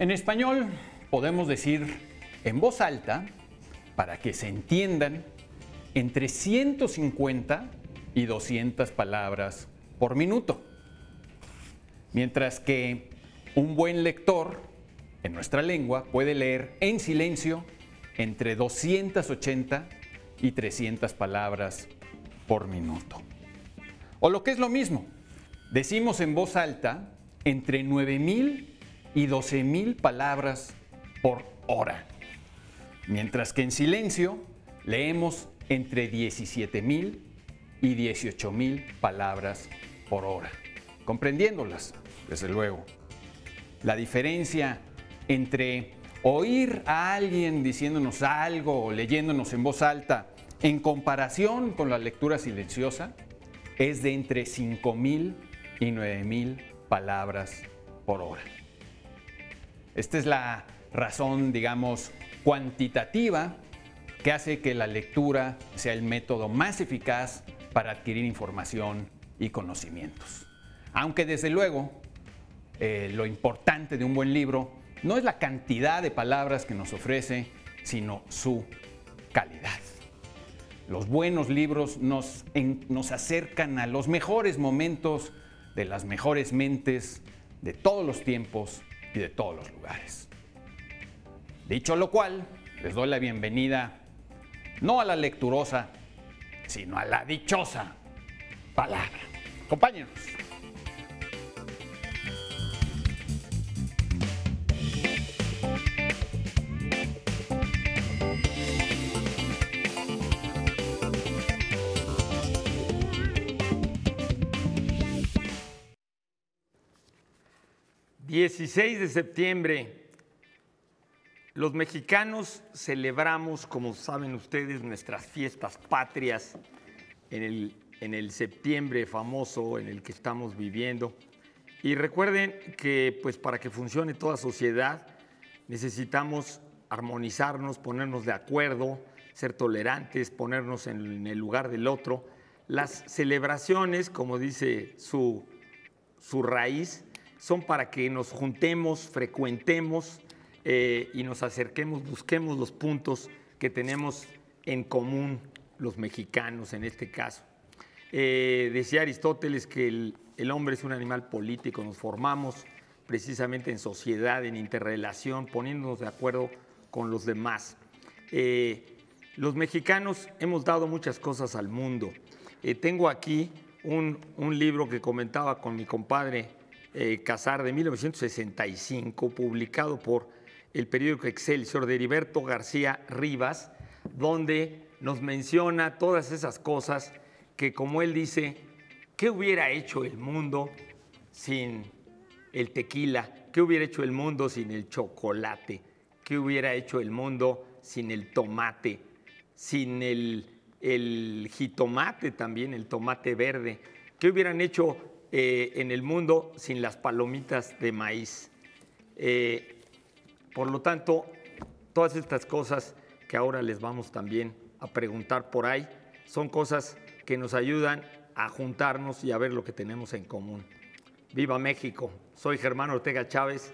En español podemos decir en voz alta, para que se entiendan, entre 150 y 200 palabras por minuto. Mientras que un buen lector en nuestra lengua puede leer en silencio entre 280 y 300 palabras por minuto. O lo que es lo mismo, decimos en voz alta entre 9000 y y 12.000 palabras por hora, mientras que en silencio leemos entre 17.000 y 18.000 palabras por hora, comprendiéndolas, desde luego. La diferencia entre oír a alguien diciéndonos algo o leyéndonos en voz alta en comparación con la lectura silenciosa es de entre 5.000 y 9.000 palabras por hora. Esta es la razón, digamos, cuantitativa que hace que la lectura sea el método más eficaz para adquirir información y conocimientos. Aunque desde luego eh, lo importante de un buen libro no es la cantidad de palabras que nos ofrece, sino su calidad. Los buenos libros nos acercan a los mejores momentos de las mejores mentes de todos los tiempos y de todos los lugares. Dicho lo cual, les doy la bienvenida no a la lecturosa, sino a la dichosa palabra. Acompáñenos. 16 de septiembre, los mexicanos celebramos, como saben ustedes, nuestras fiestas patrias en el, en el septiembre famoso en el que estamos viviendo. Y recuerden que pues, para que funcione toda sociedad necesitamos armonizarnos, ponernos de acuerdo, ser tolerantes, ponernos en el lugar del otro. Las celebraciones, como dice su, su raíz, son para que nos juntemos, frecuentemos eh, y nos acerquemos, busquemos los puntos que tenemos en común los mexicanos en este caso. Eh, decía Aristóteles que el, hombre es un animal político, nos formamos precisamente en sociedad, en interrelación, poniéndonos de acuerdo con los demás. Eh, los mexicanos hemos dado muchas cosas al mundo. tengo aquí un, libro que comentaba con mi compadre eh, Cazar Casar de 1965, publicado por el periódico Excelsior de Heriberto García Rivas, donde nos menciona todas esas cosas que, como él dice, ¿qué hubiera hecho el mundo sin el tequila? ¿Qué hubiera hecho el mundo sin el chocolate? ¿Qué hubiera hecho el mundo sin el tomate? Sin el, el jitomate también, el tomate verde. ¿Qué hubieran hecho eh, en el mundo sin las palomitas de maíz. Eh, por lo tanto, todas estas cosas que ahora les vamos también a preguntar por ahí son cosas que nos ayudan a juntarnos y a ver lo que tenemos en común. Viva México, soy Germán Ortega Chávez,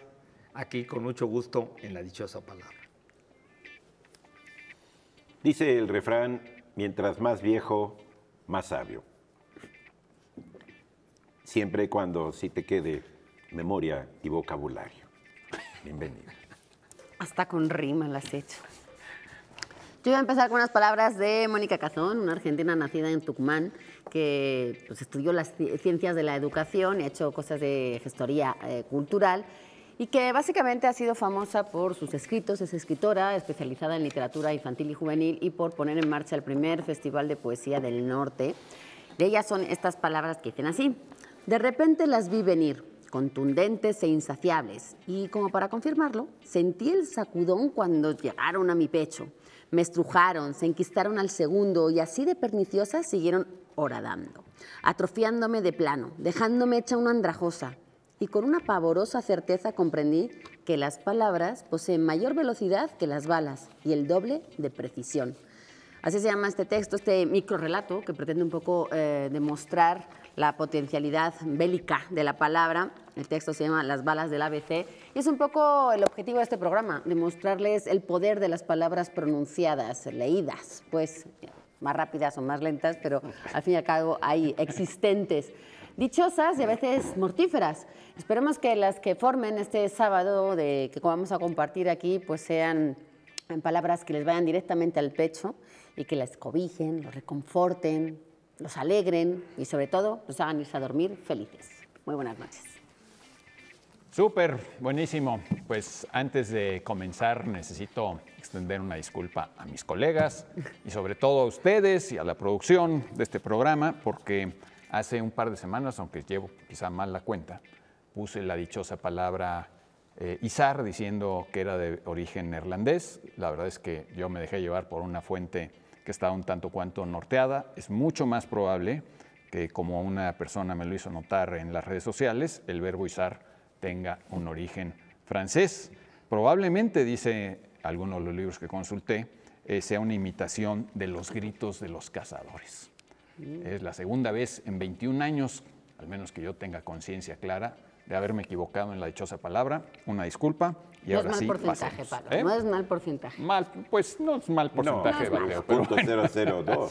aquí con mucho gusto en la dichosa palabra. Dice el refrán, mientras más viejo, más sabio siempre y cuando sí te quede memoria y vocabulario. Bienvenido. Hasta con rima las he hecho. Yo voy a empezar con unas palabras de Mónica Cazón, una argentina nacida en Tucumán, que pues, estudió las ciencias de la educación y ha hecho cosas de gestoría eh, cultural y que básicamente ha sido famosa por sus escritos, es escritora especializada en literatura infantil y juvenil y por poner en marcha el primer Festival de Poesía del Norte. De ellas son estas palabras que dicen así. De repente las vi venir, contundentes e insaciables, y como para confirmarlo, sentí el sacudón cuando llegaron a mi pecho. Me estrujaron, se enquistaron al segundo y así de perniciosas siguieron horadando, atrofiándome de plano, dejándome hecha una andrajosa. Y con una pavorosa certeza comprendí que las palabras poseen mayor velocidad que las balas y el doble de precisión. Así se llama este texto, este microrelato, que pretende un poco eh, demostrar la potencialidad bélica de la palabra. El texto se llama Las balas del ABC y es un poco el objetivo de este programa, demostrarles el poder de las palabras pronunciadas, leídas, pues más rápidas o más lentas, pero al fin y al cabo hay existentes dichosas y a veces mortíferas. Esperemos que las que formen este sábado de, que vamos a compartir aquí pues sean palabras que les vayan directamente al pecho y que las cobijen, los reconforten, los alegren y sobre todo los hagan irse a dormir felices. Muy buenas noches. Súper, buenísimo. Pues antes de comenzar necesito extender una disculpa a mis colegas y sobre todo a ustedes y a la producción de este programa porque hace un par de semanas, aunque llevo quizá mal la cuenta, puse la dichosa palabra eh, izar diciendo que era de origen neerlandés. La verdad es que yo me dejé llevar por una fuente que está un tanto cuanto norteada. Es mucho más probable que, como una persona me lo hizo notar en las redes sociales, el verbo izar tenga un origen francés. Probablemente, dice alguno de los libros que consulté, eh, sea una imitación de los gritos de los cazadores. Mm. Es la segunda vez en 21 años, al menos que yo tenga conciencia clara, de haberme equivocado en la dichosa palabra. Una disculpa, ¿eh? no es mal porcentaje, Pablo. No es mal porcentaje. pues no es mal porcentaje no, no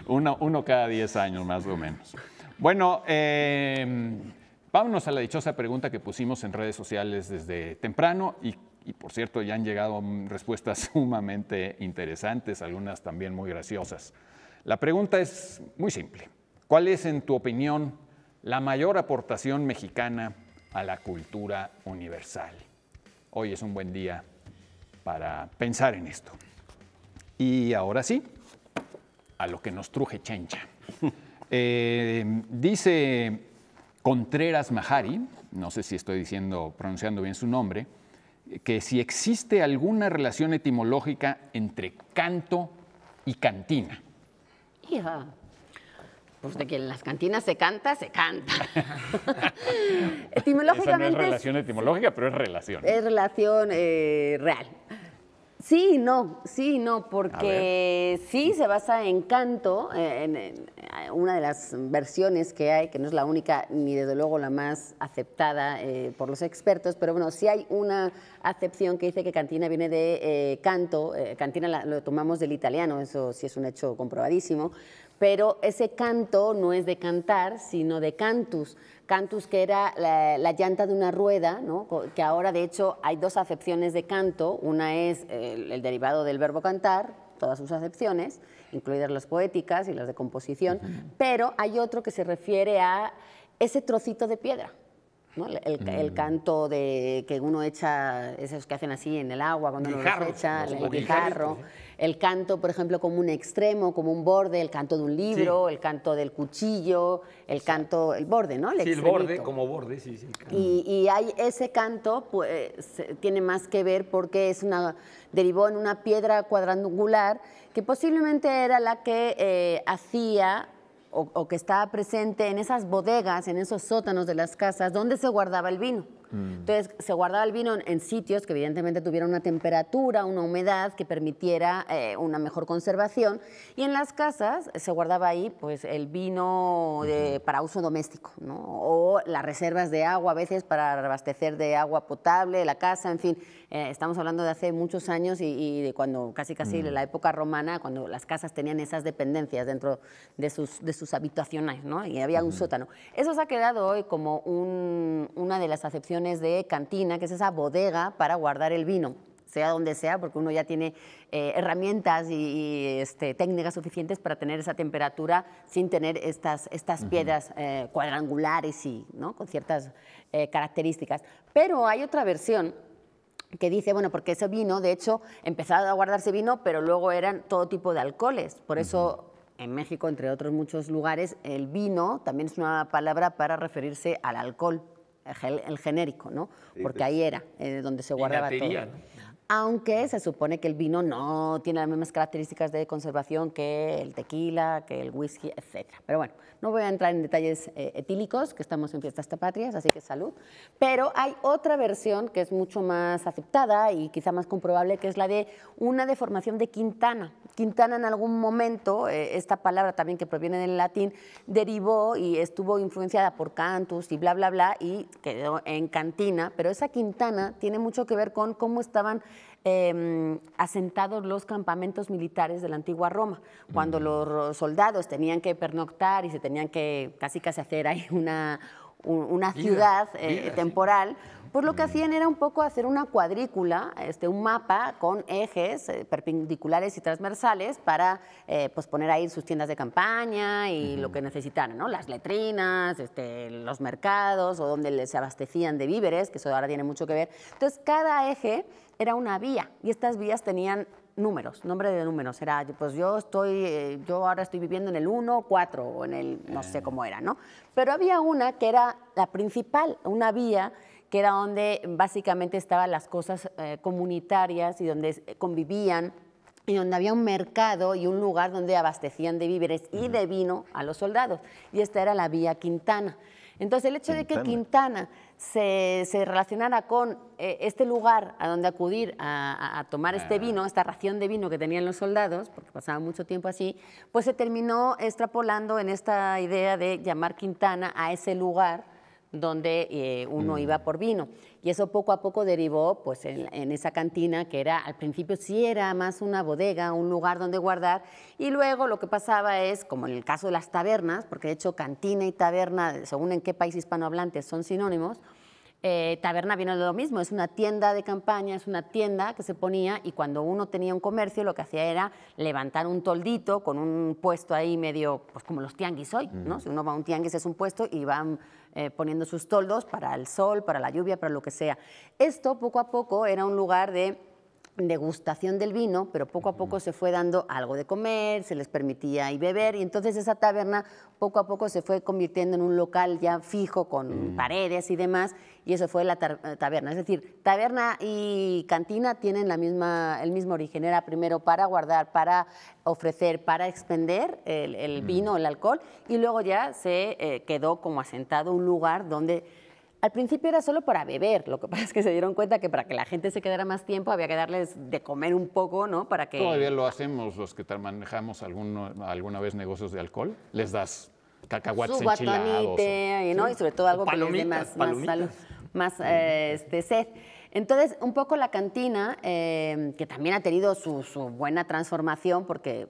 uno, uno, cada 10 años, más o menos. Bueno, em, vámonos a la dichosa pregunta que pusimos en redes sociales desde temprano y y por cierto, ya han llegado mm, respuestas sumamente interesantes, algunas también muy graciosas. La pregunta es muy simple. ¿Cuál es, en tu opinión, la mayor aportación mexicana a la cultura universal. Hoy es un buen día para pensar en esto. Y ahora sí, a lo que nos truje Chencha. Eh, dice Contreras Mahari, no sé si estoy diciendo, pronunciando bien su nombre, que si existe alguna relación etimológica entre canto y cantina. Pues de que en las cantinas se canta, se canta. Etimológicamente. no es relación etimológica, pero es relación. Es relación eh, real. Sí, no, sí, no, porque sí se basa en canto, eh, en, eh, una de las versiones que hay, que no es la única ni desde luego la más aceptada por los expertos, pero bueno, sí hay una acepción que dice que cantina viene de canto, cantina lo tomamos del italiano, eso sí es un hecho comprobadísimo, pero ese canto no es de cantar, sino de cantus. Cantus que era la, llanta de una rueda, ¿no? que ahora de hecho hay dos acepciones de canto, una es el, derivado del verbo cantar, todas sus acepciones, incluidas las poéticas y las de composición, pero hay otro que se refiere a ese trocito de piedra. ¿no? El, mm. canto de que uno echa, esos que hacen así en el agua cuando uno los echa, el guijarro el canto, por ejemplo, como un extremo, como un borde, el canto de un libro, el canto del cuchillo, el canto, el borde, ¿no? El sí, el borde, como borde, sí, sí. Y, hay, ese canto pues, tiene más que ver porque es una, derivó en una piedra cuadrangular que posiblemente era la que eh, hacía o, que estaba presente en esas bodegas, en esos sótanos de las casas, donde se guardaba el vino. Mm. Entonces se guardaba el vino en, sitios que evidentemente tuvieran una temperatura, una humedad que permitiera eh, una mejor conservación y en las casas se guardaba ahí pues el vino para uso doméstico o las reservas de agua a veces para abastecer de agua potable la casa, en fin, eh, estamos hablando de hace muchos años y, de cuando casi casi mm. la época romana, cuando las casas tenían esas dependencias dentro de sus, de habitaciones ¿no? y había un sótano. Eso se ha quedado hoy como una de las acepciones de cantina, que es esa bodega para guardar el vino sea donde sea, porque uno ya tiene eh, herramientas y, este, técnicas suficientes para tener esa temperatura sin tener estas, estas piedras eh, cuadrangulares y ¿no? con ciertas eh, características. Pero hay otra versión que dice, bueno, porque ese vino, de hecho, empezaba a guardarse vino, pero luego eran todo tipo de alcoholes. Por eso en México, entre otros muchos lugares, el vino también es una palabra para referirse al alcohol el, genérico, ¿no? Porque pues, ahí era eh, donde se guardaba todo aunque se supone que el vino no tiene las mismas características de conservación que el tequila, que el whisky, etc. Pero bueno, no voy a entrar en detalles eh, etílicos, que estamos en fiestas patrias, así que salud. Pero hay otra versión que es mucho más aceptada y quizá más comprobable, que es la de una deformación de Quintana. Quintana en algún momento, eh, esta palabra también que proviene del latín, derivó y estuvo influenciada por Cantus y bla, bla, bla, y quedó en Cantina, pero esa Quintana tiene mucho que ver con cómo estaban Em, asentados los campamentos militares de la antigua Roma, cuando los soldados tenían que pernoctar y se tenían que casi casi hacer ahí una, una ciudad eh, temporal. Pues lo que hacían era un poco hacer una cuadrícula, este, un mapa con ejes eh, perpendiculares y transversales para eh, pues poner ahí sus tiendas de campaña y lo que necesitaran, ¿no? Las letrinas, este, los mercados o donde se abastecían de víveres, que eso ahora tiene mucho que ver. Entonces, cada eje era una vía y estas vías tenían números, nombre de números. Era, pues yo estoy, eh, yo ahora estoy viviendo en el 1, 4 o en el, no sé cómo era, ¿no? Pero había una que era la principal, una vía que era donde básicamente estaban las cosas eh, comunitarias y donde convivían y donde había un mercado y un lugar donde abastecían de víveres y de vino a los soldados. Y esta era la vía Quintana. Entonces, el hecho de que Quintana se, relacionara con eh, este lugar a donde acudir a, tomar este ah. vino, esta ración de vino que tenían los soldados, porque pasaba mucho tiempo así, pues se terminó extrapolando en esta idea de llamar Quintana a ese lugar donde eh, uno mm. iba por vino. Y eso poco a poco derivó pues, en, esa cantina que era, al principio sí era más una bodega, un lugar donde guardar, y luego lo que pasaba es, como en el caso de las tabernas, porque de hecho cantina y taberna, según en qué país hispanohablante, son sinónimos, eh, taberna viene de lo mismo, es una tienda de campaña, es una tienda que se ponía y cuando uno tenía un comercio lo que hacía era levantar un toldito con un puesto ahí medio, pues como los tianguis hoy, ¿no? Mm. Si uno va a un tianguis es un puesto y van eh, poniendo sus toldos para el sol, para la lluvia, para lo que sea. Esto poco a poco era un lugar de degustación del vino, pero poco a poco se fue dando algo de comer, se les permitía y beber, y entonces esa taberna poco a poco se fue convirtiendo en un local ya fijo con paredes y demás, y eso fue la eh, taberna. Es decir, taberna y cantina tienen la misma, el mismo origen, era primero para guardar, para ofrecer, para expender el, vino, el alcohol, y luego ya se eh, quedó como asentado un lugar donde al principio era solo para beber, lo que pasa es que se dieron cuenta que para que la gente se quedara más tiempo había que darles de comer un poco, ¿no? Para que... Todavía lo hacemos los que manejamos alguna vez negocios de alcohol, les das cacahuates enchilados. ¿no? Y sobre todo algo que les más, más eh, este, sed. Entonces, un poco la cantina, eh, que también ha tenido su, su buena transformación, porque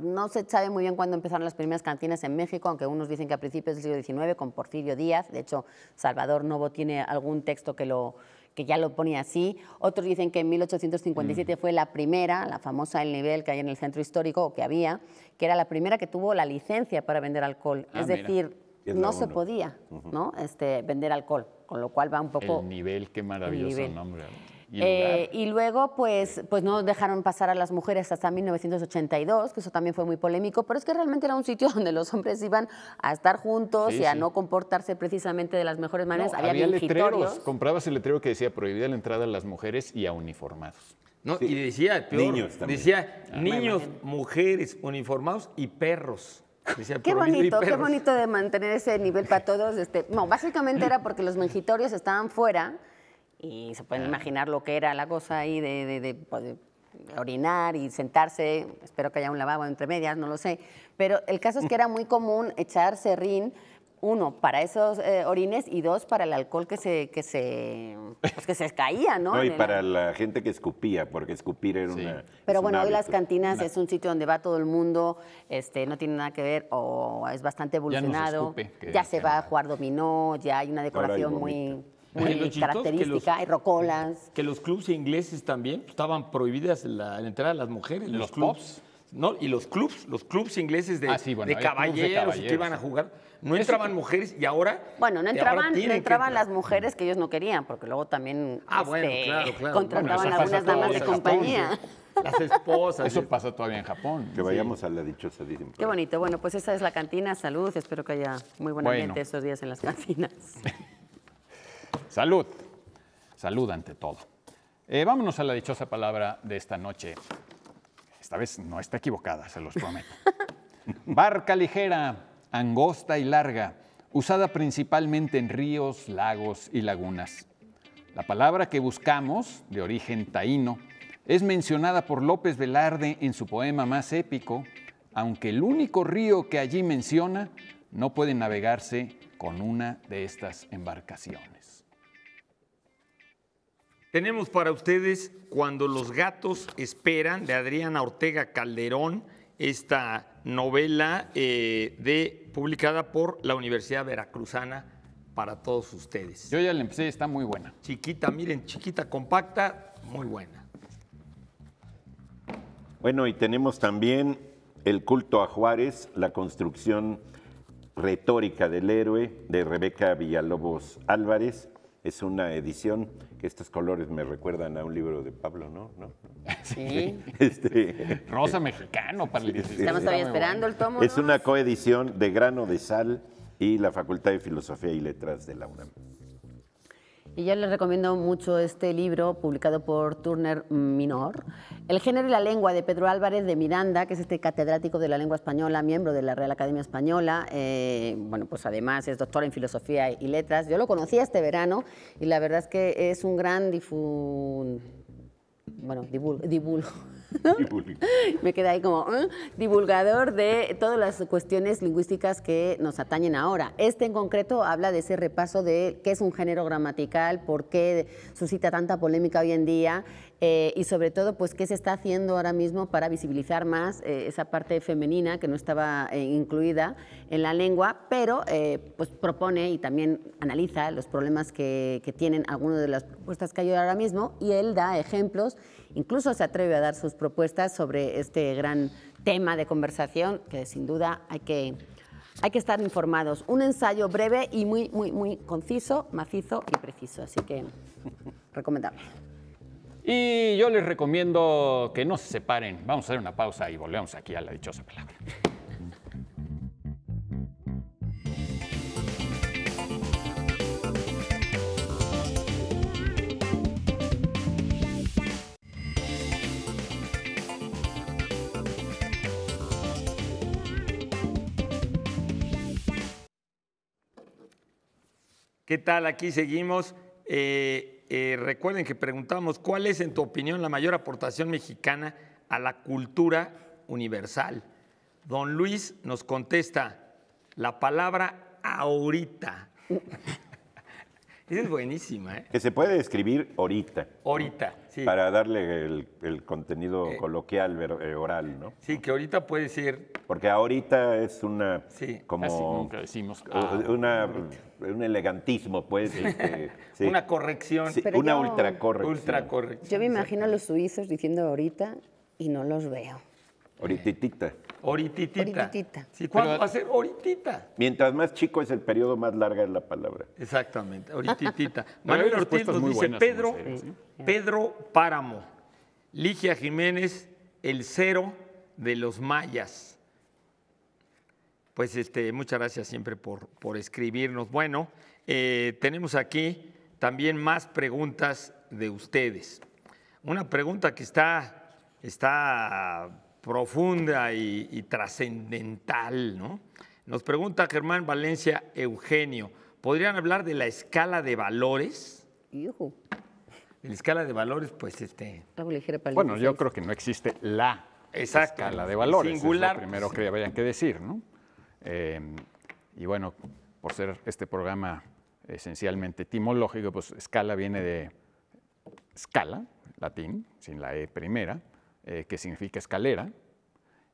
no se sabe muy bien cuándo empezaron las primeras cantinas en México, aunque unos dicen que a principios del siglo XIX con Porfirio Díaz. De hecho, Salvador Novo tiene algún texto que lo que ya lo pone así. Otros dicen que en 1857 mm. fue la primera, la famosa El Nivel que hay en el centro histórico, que había, que era la primera que tuvo la licencia para vender alcohol. Ah, es decir, no se podía ¿no? Este, vender alcohol, con lo cual va un poco... El Nivel, qué maravilloso nombre. Eh, ¿Y, luego, pues, pues no dejaron pasar a las mujeres hasta 1982, que eso también fue muy polémico, pero es que realmente era un sitio donde los hombres iban a estar juntos y a no comportarse precisamente de las mejores maneras. había, había letreros, comprabas el letrero que decía prohibida la entrada a las mujeres y a uniformados. y decía, niños decía ah, niños, mujeres, uniformados y perros. qué bonito, qué bonito de mantener ese nivel para todos. Este, no, básicamente era porque los mengitorios estaban fuera y se pueden imaginar lo que era la cosa ahí pues, de, orinar y sentarse, espero que haya un lavabo entre medias, no lo sé, pero el caso es que era muy común echar serrín, uno, para esos eh, orines y dos, para el alcohol que se, que se, pues, que se caía, ¿no? y para la gente que escupía, porque escupir era una... Pero bueno, hoy las cantinas es un sitio donde va todo el mundo, este, no tiene nada que ver o es bastante evolucionado. Ya, se, va a jugar dominó, ya hay una decoración muy muy característica, hay rocolas. Que los clubes ingleses también estaban prohibidas la, entrada de las mujeres. Los, los clubs. No, y los clubs, los clubs ingleses de, ah, de caballeros, que iban a jugar, no entraban mujeres y ahora. Bueno, no entraban, entraban las mujeres que ellos no querían, porque luego también ah, este, contrataban algunas damas de compañía. Las esposas. Eso pasa todavía en Japón. Que vayamos a la dichosa Disney. Qué bonito. Bueno, pues esa es la cantina. Salud. Espero que haya muy buena ambiente estos días en las cantinas. Salud. Salud ante todo. Eh, vámonos a la dichosa palabra de esta noche. Esta vez no está equivocada, se los prometo. Barca ligera, angosta y larga, usada principalmente en ríos, lagos y lagunas. La palabra que buscamos, de origen taíno, es mencionada por López Velarde en su poema más épico, aunque el único río que allí menciona no puede navegarse con una de estas embarcaciones. Tenemos para ustedes Cuando los gatos esperan de Adriana Ortega Calderón, esta novela eh, de, publicada por la Universidad Veracruzana para todos ustedes. Yo ya la empecé, está muy buena. Chiquita, miren, chiquita, compacta, muy buena. Bueno, y tenemos también El culto a Juárez, la construcción retórica del héroe de Rebeca Villalobos Álvarez. Es una edición estos colores me recuerdan a un libro de Pablo, ¿no? Sí. Este, Rosa mexicano para Estamos todavía esperando el tomo. Es una coedición de Grano de Sal y la Facultad de Filosofía y Letras de la UNAM. Y yo les recomiendo mucho este libro publicado por Turner Minor, El género y la lengua de Pedro Álvarez de Miranda, que es este catedrático de la lengua española, miembro de la Real Academia Española. Eh, bueno, pues además es doctor en filosofía y letras. Yo lo conocí este verano y la verdad es que es un gran difu... bueno, divulgador. Me queda ahí como ah, divulgador de todas las cuestiones lingüísticas que nos atañen ahora. Este en concreto habla de ese repaso de qué es un género gramatical, por qué suscita tanta polémica hoy en día eh, y sobre todo, pues qué se está haciendo ahora mismo para visibilizar más eh, esa parte femenina que no estaba eh, incluida en la lengua, pero pues propone y también analiza los problemas que, que tienen algunas de las propuestas que hay ahora mismo y él da ejemplos incluso se atreve a dar sus propuestas sobre este gran tema de conversación que sin duda hay que, hay que estar informados. Un ensayo breve y muy, muy, muy conciso, macizo y preciso, así que recomendable. Y yo les recomiendo que no se separen. Vamos a hacer una pausa y volvemos aquí a la dichosa palabra. ¿Qué tal? Aquí seguimos. Eh, eh, recuerden que preguntamos, ¿cuál es, en tu opinión, la mayor aportación mexicana a la cultura universal? Don Luis nos contesta, la palabra ahorita. es buenísima, ¿eh? Que se puede escribir ahorita. Ahorita, sí. Para darle el, contenido eh. coloquial, eh, oral, ¿no? Sí, que ahorita puede ser. Porque ahorita es una. como. Así nunca decimos. Ah, un elegantismo, pues. Este, una corrección. una ultracorrección. Ultra yo me imagino a los suizos diciendo ahorita y no los veo. Orititita. Orititita. ¿Cuándo va a ser oritita? Mientras más chico es el periodo, más larga es la palabra. Exactamente, orititita. Manuel Ortiz nos dice Pedro, Pedro Páramo, Ligia Jiménez, el cero de los mayas. Pues este, muchas gracias siempre por, por escribirnos. Bueno, eh, tenemos aquí también más preguntas de ustedes. Una pregunta que está, está profunda y, trascendental. ¿no? Nos pregunta Germán Valencia Eugenio, ¿podrían hablar de la escala de valores? Hijo. La escala de valores, pues este. Bueno, yo creo que no existe la escala de valores. Singular. Es lo primero que habrían que decir, ¿no? Eh, y bueno, por ser este programa esencialmente etimológico, pues escala viene de escala, latín, sin la E primera, eh, que significa escalera,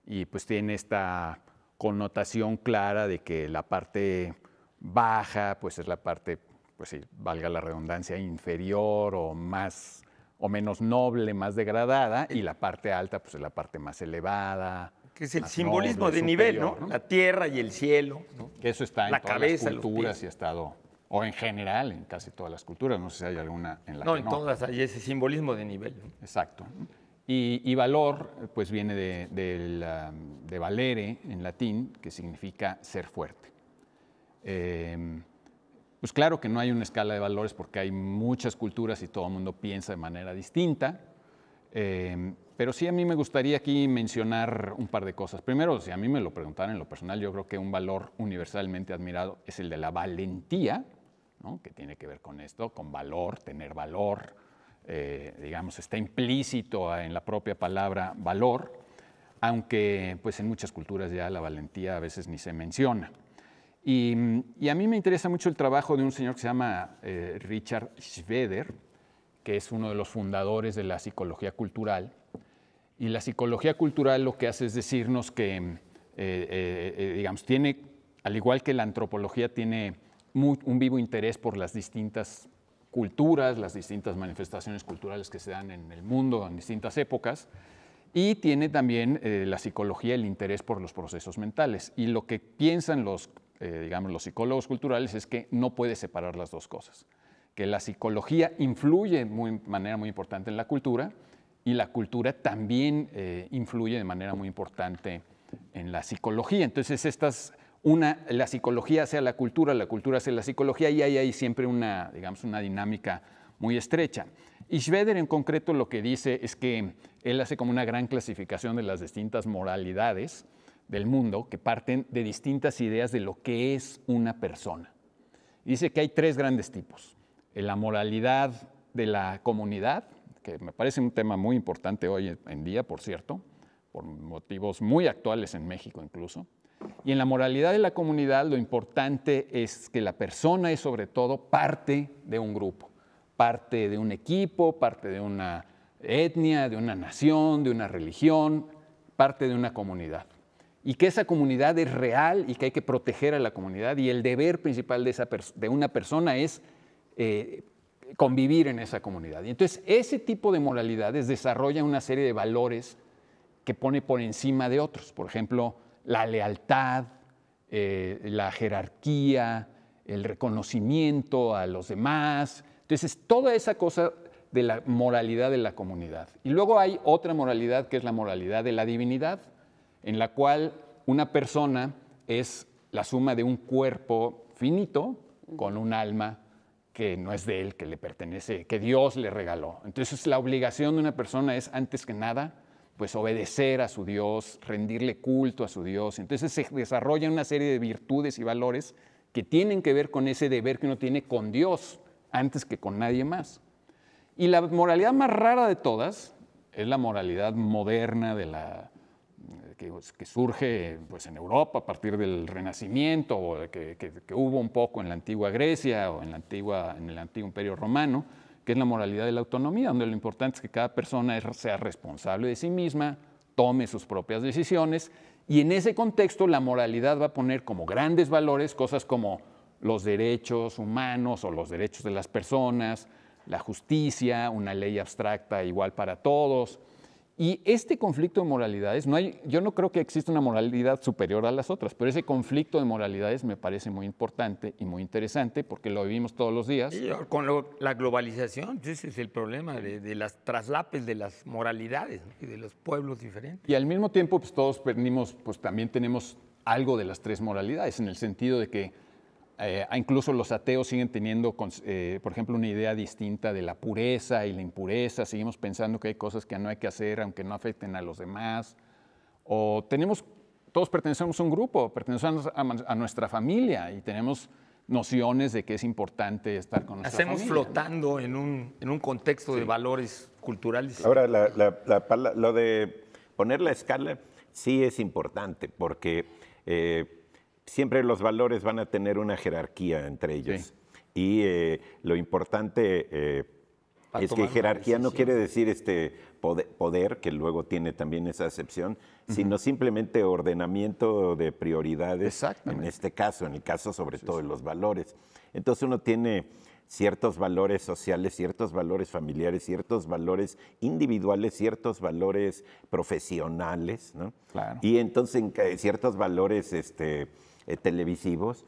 y pues tiene esta connotación clara de que la parte baja, pues es la parte, pues si valga la redundancia, inferior o más o menos noble, más degradada, y la parte alta, pues es la parte más elevada. Que es el simbolismo de nivel, ¿no? La tierra y el cielo. Que eso está en todas las culturas y ha estado, o en general, en casi todas las culturas, no sé si hay alguna en la no. en todas hay ese simbolismo de nivel. Exacto. Y, valor, pues viene de, valere en latín, que significa ser fuerte. Em, pues claro que no hay una escala de valores porque hay muchas culturas y todo el mundo piensa de manera distinta. Em, pero sí a mí me gustaría aquí mencionar un par de cosas. Primero, si a mí me lo preguntaran en lo personal, yo creo que un valor universalmente admirado es el de la valentía, que tiene que ver con esto, con valor, tener valor, eh, digamos, está implícito en la propia palabra valor, aunque pues en muchas culturas ya la valentía a veces ni se menciona. Y, a mí me interesa mucho el trabajo de un señor que se llama eh, Richard Schweder, que es uno de los fundadores de la psicología cultural. Y la psicología cultural lo que hace es decirnos que, eh, digamos, tiene, al igual que la antropología, tiene un vivo interés por las distintas culturas, las distintas manifestaciones culturales que se dan en el mundo en distintas épocas, y tiene también eh, la psicología el interés por los procesos mentales. Y lo que piensan los, eh, digamos, los psicólogos culturales es que no puede separar las dos cosas, que la psicología influye de manera muy importante en la cultura y la cultura también eh, influye de manera muy importante en la psicología. Entonces estas la psicología sea la cultura, la cultura sea la psicología, y ahí hay siempre una, digamos, una dinámica muy estrecha. Y Schweder en concreto lo que dice es que él hace como una gran clasificación de las distintas moralidades del mundo que parten de distintas ideas de lo que es una persona. Dice que hay tres grandes tipos. Eh, la moralidad de la comunidad, que me parece un tema muy importante hoy en día, por cierto, por motivos muy actuales en México incluso y en la moralidad de la comunidad lo importante es que la persona es sobre todo parte de un grupo, parte de un equipo, parte de una etnia, de una nación, de una religión, parte de una comunidad. Y que esa comunidad es real y que hay que proteger a la comunidad y el deber principal de, una persona es eh, convivir en esa comunidad. Y entonces ese tipo de moralidades desarrolla una serie de valores que pone por encima de otros. Por ejemplo, la lealtad, eh, la jerarquía, el reconocimiento a los demás. Entonces, toda esa cosa de la moralidad de la comunidad. Y luego hay otra moralidad que es la moralidad de la divinidad, en la cual una persona es la suma de un cuerpo finito con un alma que no es de él, que le pertenece, que Dios le regaló. Entonces la obligación de una persona es, antes que nada, pues obedecer a su Dios, rendirle culto a su Dios. Entonces se desarrollan una serie de virtudes y valores que tienen que ver con ese deber que uno tiene con Dios antes que con nadie más. Y la moralidad más rara de todas es la moralidad moderna de pues, que, surge pues, en Europa a partir del Renacimiento, o que, hubo un poco en la antigua Grecia o en, en el antiguo Imperio Romano, que es la moralidad de la autonomía, donde lo importante es que cada persona sea responsable de sí misma, tome sus propias decisiones, y en ese contexto la moralidad va a poner como grandes valores cosas como los derechos humanos o los derechos de las personas, la justicia, una ley abstracta igual para todos, y este conflicto de moralidades, no hay, yo no creo que exista una moralidad superior a las otras, pero ese conflicto de moralidades me parece muy importante y muy interesante porque lo vivimos todos los días. con la globalización, ese es el problema de, las traslapes de las moralidades y de los pueblos diferentes. Y al mismo tiempo, pues todos perdimos, pues también tenemos algo de las tres moralidades, en el sentido de que eh, incluso los ateos siguen teniendo, eh, por ejemplo, una idea distinta de la pureza y la impureza. Seguimos pensando que hay cosas que no hay que hacer aunque no afecten a los demás. O tenemos, todos pertenecemos a un grupo, pertenecemos a, nuestra familia y tenemos nociones de que es importante estar con nuestra Hacemos flotando en, un, en un contexto de valores culturales. Ahora, lo de poner la escala sí es importante porque... Eh, siempre los valores van a tener una jerarquía entre ellos. Y eh, lo importante eh, es que jerarquía no quiere decir este poder, que luego tiene también esa excepción, sino simplemente ordenamiento de prioridades. En este caso, en el caso sobre todo de los valores. Entonces uno tiene ciertos valores sociales, ciertos valores familiares, ciertos valores individuales, ciertos valores profesionales, ¿no? Y entonces ciertos valores este, eh, televisivos,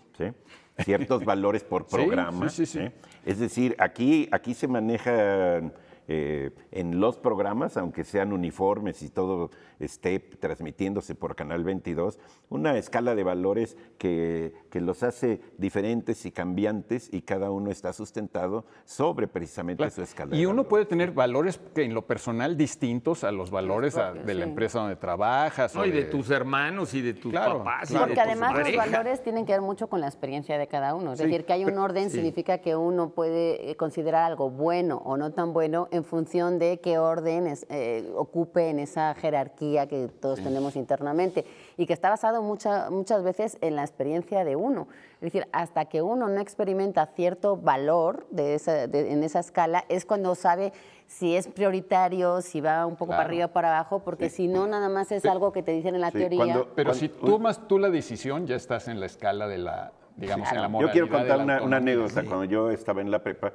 ciertos valores por programa. es decir, aquí, aquí se manejan eh, en los programas, aunque sean uniformes y todo esté transmitiéndose por Canal 22, una escala de valores que, que los hace diferentes y cambiantes y cada uno está sustentado sobre precisamente su escala. Y uno puede tener valores que en lo personal distintos a los valores de la empresa donde trabajas. o y de... tus hermanos y de tus papás. porque además los valores tienen que ver mucho con la experiencia de cada uno. Es decir, que hay un orden significa que uno puede eh, considerar algo bueno o no tan bueno en función de qué orden eh, ocupe en esa jerarquía que todos tenemos internamente y que está basado mucha, muchas veces en la experiencia de uno. Es decir, hasta que uno no experimenta cierto valor de en esa escala es cuando sabe si es prioritario, si va un poco para arriba o para abajo, porque si no, nada más es algo que te dicen en la teoría. pero si tomas tú la decisión, ya estás en la escala de la, digamos, la moralidad. Yo quiero contar una, una anécdota. Cuando yo estaba en la prepa,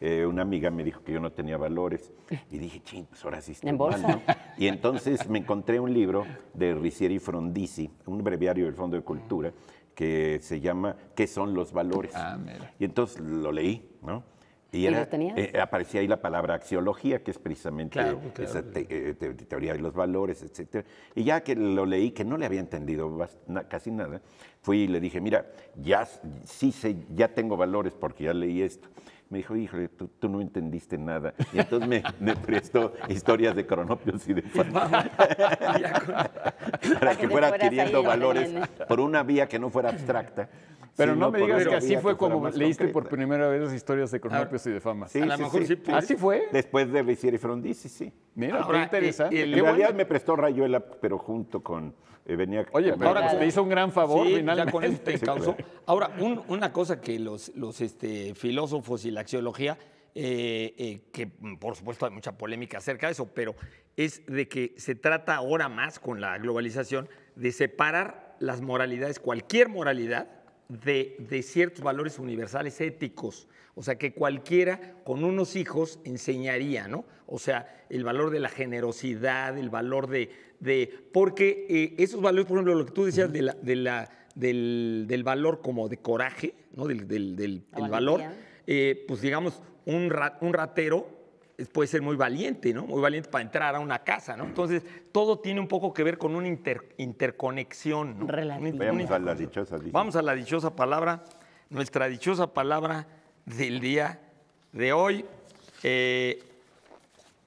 eh, una amiga me dijo que yo no tenía valores y dije, ching, pues ahora sí está ¿En Y entonces me encontré un libro de Ricieri Frondizi, un breviario del Fondo de Cultura, que se llama ¿Qué son los valores? Ah, y entonces lo leí, ¿no? Y, eh, aparecía ahí la palabra axiología, que es precisamente esa eh, teoría de los valores, etc. Y ya que lo leí, que no le había entendido casi nada, fui y le dije, mira, ya, sí ya tengo valores porque ya leí esto me dijo, híjole, tú, no entendiste nada. Y entonces me, prestó historias de cronopios y de fama. para que fuera adquiriendo valores por una vía que no fuera abstracta. Pero no me digas que así fue como leíste por primera vez las historias de cronopios y de fama. Sí, a sí. ¿Así fue? Después de Rizier y sí. Mira, interesante. en realidad me prestó Rayuela, pero junto con eh, venía. Oye, pero ahora hizo un gran favor Ya con eso te causó. Ahora, una cosa que los, este, filósofos y la axiología, eh, eh, que por supuesto hay mucha polémica acerca de eso, pero es de que se trata ahora más con la globalización de separar las moralidades, cualquier moralidad, de, ciertos valores universales éticos. O sea, que cualquiera con unos hijos enseñaría, ¿no? O sea, el valor de la generosidad, el valor de... porque eh, esos valores, por ejemplo, lo que tú decías del, valor como de coraje, ¿no? Del, valor, eh, pues digamos, un, un ratero puede ser muy valiente, ¿no? Muy valiente para entrar a una casa, ¿no? Entonces, todo tiene un poco que ver con una interconexión. ¿no? Vamos a la dichosa. Vamos a la dichosa palabra, nuestra dichosa palabra del día de hoy. Eh,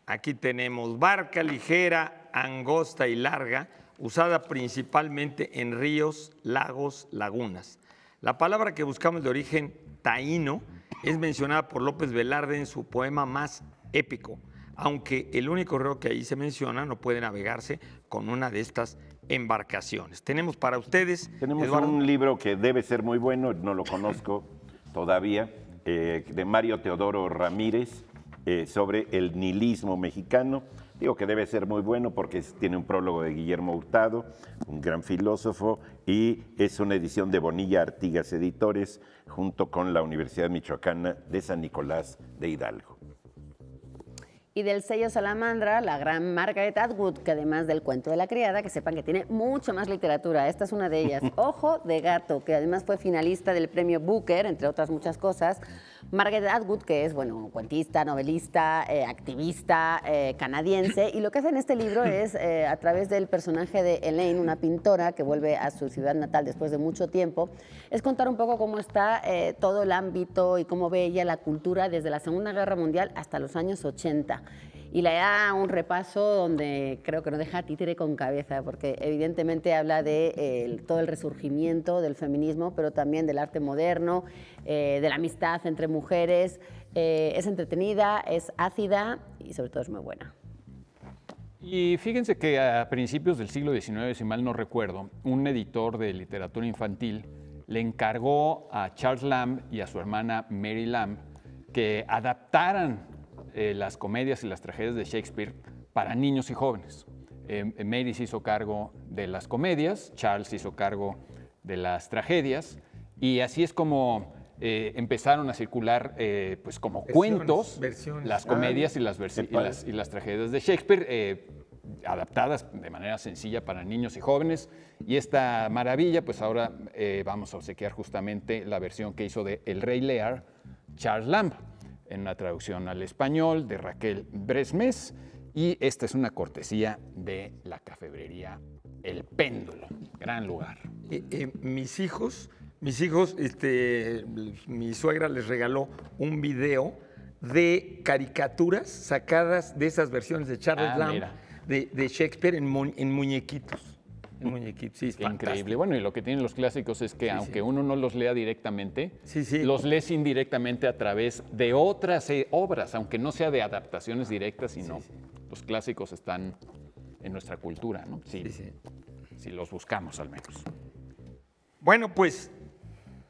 aquí tenemos barca ligera, angosta y larga, usada principalmente en ríos, lagos, lagunas. La palabra que buscamos de origen taíno es mencionada por López Velarde en su poema más épico, aunque el único río que ahí se menciona no puede navegarse con una de estas embarcaciones. Tenemos para ustedes... Tenemos un libro que debe ser muy bueno, no lo conozco todavía, eh, de Mario Teodoro Ramírez, eh, sobre el nihilismo mexicano. Digo que debe ser muy bueno porque tiene un prólogo de Guillermo Hurtado, un gran filósofo, y es una edición de Bonilla Artigas Editores junto con la Universidad Michoacana de San Nicolás de Hidalgo y del sello Salamandra, la gran Margaret Atwood, que además del cuento de la criada, que sepan que tiene mucho más literatura. Esta es una de ellas. Ojo de gato, que además fue finalista del premio Booker, entre otras muchas cosas. Margaret Atwood, que es, bueno, cuentista, novelista, eh, activista eh, canadiense, y lo que hace en este libro es, eh, a través del personaje de Elaine, una pintora que vuelve a su ciudad natal después de mucho tiempo, es contar un poco cómo está todo el ámbito y cómo ve ella la cultura desde la Segunda Guerra Mundial hasta los años 80 y le da un repaso donde creo que no deja títere con cabeza, porque evidentemente habla de eh, todo el resurgimiento del feminismo, pero también del arte moderno, eh, de la amistad entre mujeres. Eh, es entretenida, es ácida y sobre todo es muy buena. Y fíjense que a principios del siglo XIX, si mal no recuerdo, un editor de literatura infantil le encargó a Charles Lamb y a su hermana Mary Lamb que adaptaran eh, las comedias y las tragedias de Shakespeare para niños y jóvenes. Eh, Mary se hizo cargo de las comedias, Charles se hizo cargo de las tragedias, y así es como eh, empezaron a circular pues como cuentos las ah, comedias y, las tragedias de Shakespeare, adaptadas de manera sencilla para niños y jóvenes. Y esta maravilla, pues ahora vamos a obsequiar justamente la versión que hizo de El Rey Lear, Charles Lamb en la traducción al español de Raquel Bresmes. Y esta es una cortesía de la cafebrería El Péndulo. Gran lugar. Eh, eh, mis hijos, mis hijos, este, mi suegra les regaló un video de caricaturas sacadas de esas versiones de Charles ah, Lamb de, Shakespeare en muñequitos. Muy Increíble. Bueno, y lo que tienen los clásicos es que aunque uno no los lea directamente, los lees indirectamente a través de otras eh, obras, aunque no sea de adaptaciones directas, sino los clásicos están en nuestra cultura, Sí, Si los buscamos al menos. Bueno, pues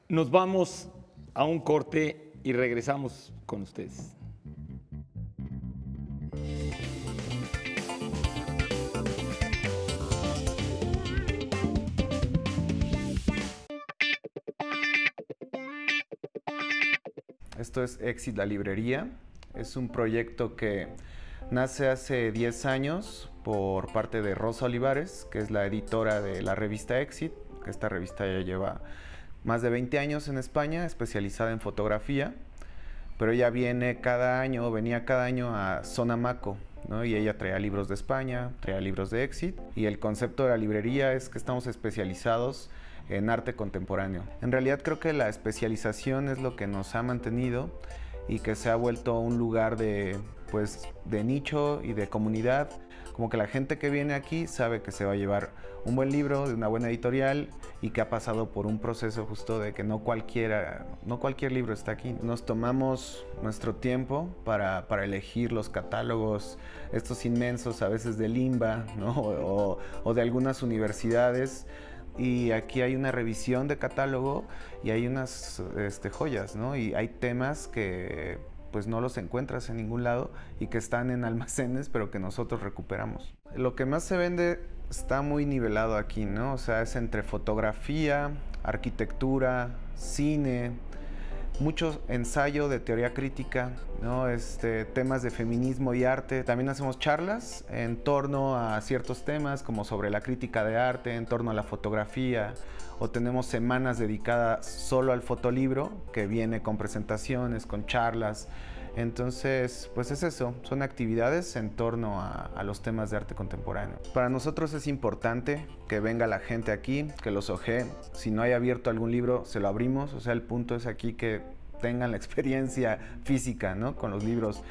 nos vamos a un corte y regresamos con ustedes. Esto es Exit la Librería. Es un proyecto que nace hace 10 años por parte de Rosa Olivares, que es la editora de la revista Exit, que esta revista ya lleva más de 20 años en España, especializada en fotografía, pero ella viene cada año, venía cada año a Zona ¿no? y ella traía libros de España, traía libros de Exit, y el concepto de la librería es que estamos especializados en arte contemporáneo. En realidad creo que la especialización es lo que nos ha mantenido y que se ha vuelto un lugar de, pues, de nicho y de comunidad. Como que la gente que viene aquí sabe que se va a llevar un buen libro de una buena editorial y que ha pasado por un proceso justo de que no cualquiera, no cualquier libro está aquí. Nos tomamos nuestro tiempo para, elegir los catálogos, estos inmensos a veces de Limba o, o de algunas universidades y aquí hay una revisión de catálogo y hay unas este, joyas, ¿no? Y hay temas que pues no los encuentras en ningún lado y que están en almacenes, pero que nosotros recuperamos. Lo que más se vende está muy nivelado aquí, ¿no? O sea, es entre fotografía, arquitectura, cine, Muchos ensayos de teoría crítica, ¿no? este, temas de feminismo y arte. También hacemos charlas en torno a ciertos temas como sobre la crítica de arte, en torno a la fotografía, o tenemos semanas dedicadas solo al fotolibro, que viene con presentaciones, con charlas, entonces, pues es eso, son actividades en torno a, los temas de arte contemporáneo. Para nosotros es importante que venga la gente aquí, que los ojee. Si no hay abierto algún libro, se lo abrimos. O sea, el punto es aquí que tengan la experiencia física, ¿no? Con los libros.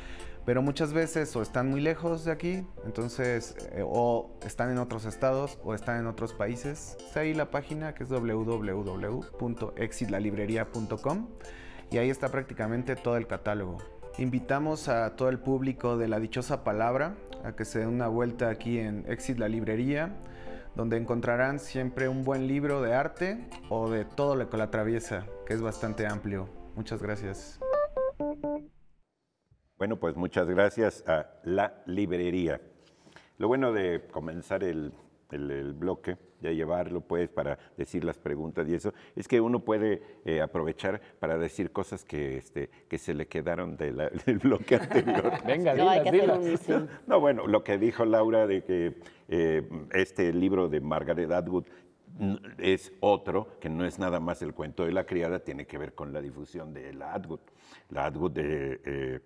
Pero muchas veces o están muy lejos de aquí, entonces, eh, o están en otros estados o están en otros países. Está ahí la página que es www.exitlalibrería.com y ahí está prácticamente todo el catálogo. Invitamos a todo el público de la dichosa palabra a que se den una vuelta aquí en Exit la Librería, donde encontrarán siempre un buen libro de arte o de todo lo que la atraviesa, que es bastante amplio. Muchas gracias. Bueno, pues muchas gracias a la librería. Lo bueno de comenzar el, el bloque ya llevarlo, pues, para decir las preguntas y eso, es que uno puede eh, aprovechar para decir cosas que, este, que se le quedaron del bloque anterior. Venga, no, no, bueno, lo que dijo Laura de que eh, este libro de Margaret Atwood es otro, que no es nada más el cuento de la criada, tiene que ver con la difusión de la Atwood. La Atwood de... Eh,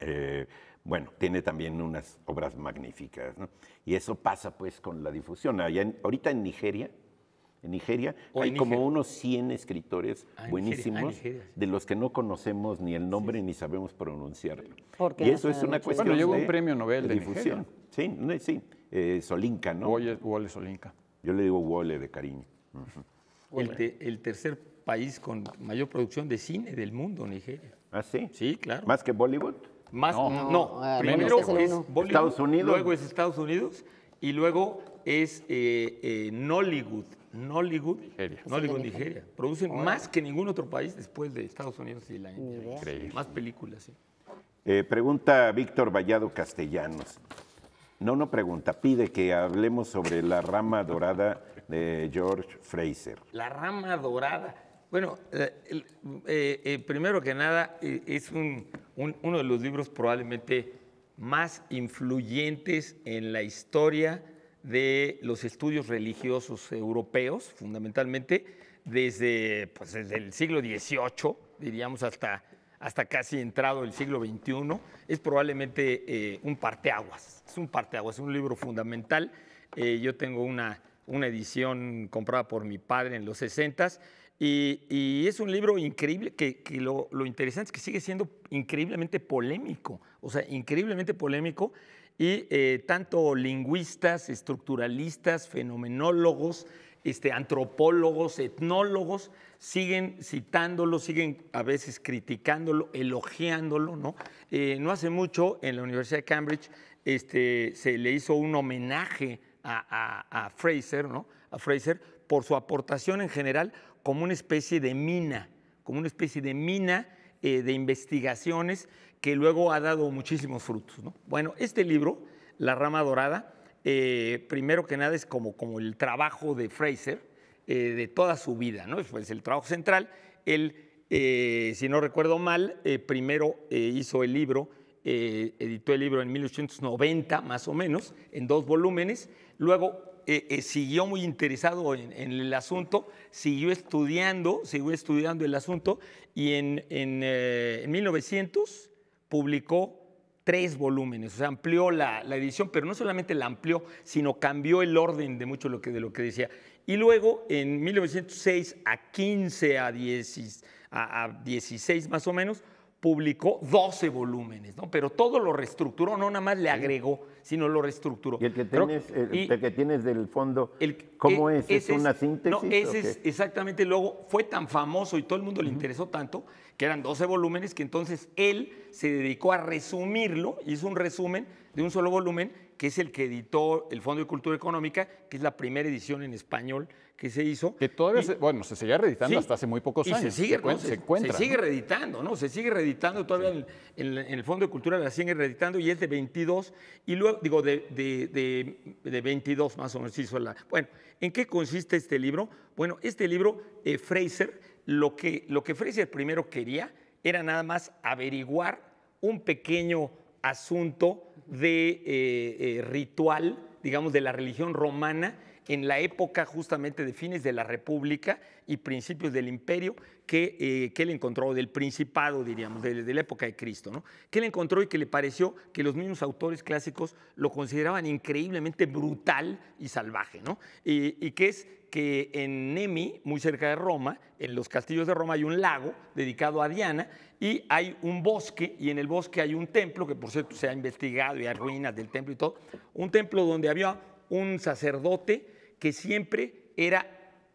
eh bueno, tiene también unas obras magníficas. ¿no? Y eso pasa pues con la difusión. ahorita en Nigeria, en Nigeria hay como unos 100 escritores ah, ah, buenísimos de los que no conocemos ni el nombre ni sabemos pronunciarlo. y eso es una cuestión un premio Nobel de, difusión. Sí, sí. Eh, Solinka, ¿no? Solinka. Yo le digo Wole de cariño. el, el tercer país con mayor producción de cine del mundo, Nigeria. ¿Ah, sí? Sí, claro. ¿Más que Bollywood? Más, no, eh, primero es, Estados Unidos. luego es Estados Unidos y luego es eh, eh, Nollywood. Nollywood, Nigeria. Producen más que ningún otro país después de Estados Unidos y la India. Más películas, sí. pregunta Víctor Vallado Castellanos. No, no pregunta, pide que hablemos sobre la rama dorada de George Fraser. La rama dorada. Bueno, eh, eh, eh, primero que nada, es uno de los libros probablemente más influyentes en la historia de los estudios religiosos europeos, fundamentalmente desde, pues, desde el siglo XVIII, diríamos, hasta, hasta casi entrado el siglo XXI. Es probablemente un parteaguas, es un parteaguas, es un libro fundamental. yo tengo una, una edición comprada por mi padre en los 60s y, es un libro increíble, que, lo, interesante es que sigue siendo increíblemente polémico, o sea, increíblemente polémico, y eh, tanto lingüistas, estructuralistas, fenomenólogos, este, antropólogos, etnólogos, siguen citándolo, siguen a veces criticándolo, elogiándolo, ¿no? Eh, no hace mucho en la Universidad de Cambridge este, se le hizo un homenaje a, Fraser, ¿no? A Fraser por su aportación en general como una especie de mina, como una especie de mina eh, de investigaciones que luego ha dado muchísimos frutos. Bueno, este libro, La Rama Dorada, eh, primero que nada es como, como el trabajo de Fraser eh, de toda su vida, ¿no? Es pues, el trabajo central. Él, si no recuerdo mal, primero hizo el libro editó el libro en 1890, más o menos, en dos volúmenes. Luego eh, eh, siguió muy interesado en, el asunto, siguió estudiando, siguió estudiando el asunto y en, 1900 eh, publicó tres volúmenes, o sea, amplió la, edición, pero no solamente la amplió, sino cambió el orden de mucho lo que, de lo que decía. Y luego, en 1906 a 15, a, a 16 más o menos, publicó 12 volúmenes, ¿no? Pero todo lo reestructuró, no nada más le agregó, sino lo reestructuró. ¿Y el que tienes, del fondo, cómo e es? ¿Es una síntesis? No, ese es exactamente, luego fue tan famoso y todo el mundo le interesó tanto, que eran 12 volúmenes, que entonces él se dedicó a resumirlo, hizo un resumen de un solo volumen, que es el que editó el Fondo de Cultura Económica, que es la primera edición en español que se hizo. Que todavía, bueno, se seguía reeditando hasta hace muy pocos años. Se sigue, se, sigue ¿no? ¿no? Se sigue reditando todavía en, el Fondo de Cultura la siguen reeditando y es de 22, y luego, digo, de, 22 más o menos hizo la... Bueno, ¿en qué consiste este libro? Bueno, este libro, eh, Fraser, lo que, lo que Fraser primero quería era nada más averiguar un pequeño asunto de eh, eh, ritual, digamos, de la religión romana en la época justamente de fines de la República y principios del Imperio, que, eh, que él encontró, del Principado, diríamos, de, la época de Cristo, ¿no? Que él encontró y que le pareció que los mismos autores clásicos lo consideraban increíblemente brutal y salvaje, ¿no? y, y que es que en Nemi, muy cerca de Roma, en los castillos de Roma hay un lago dedicado a Diana y hay un bosque y en el bosque hay un templo, que por cierto se ha investigado y hay ruinas del templo y todo, un templo donde había un sacerdote que siempre era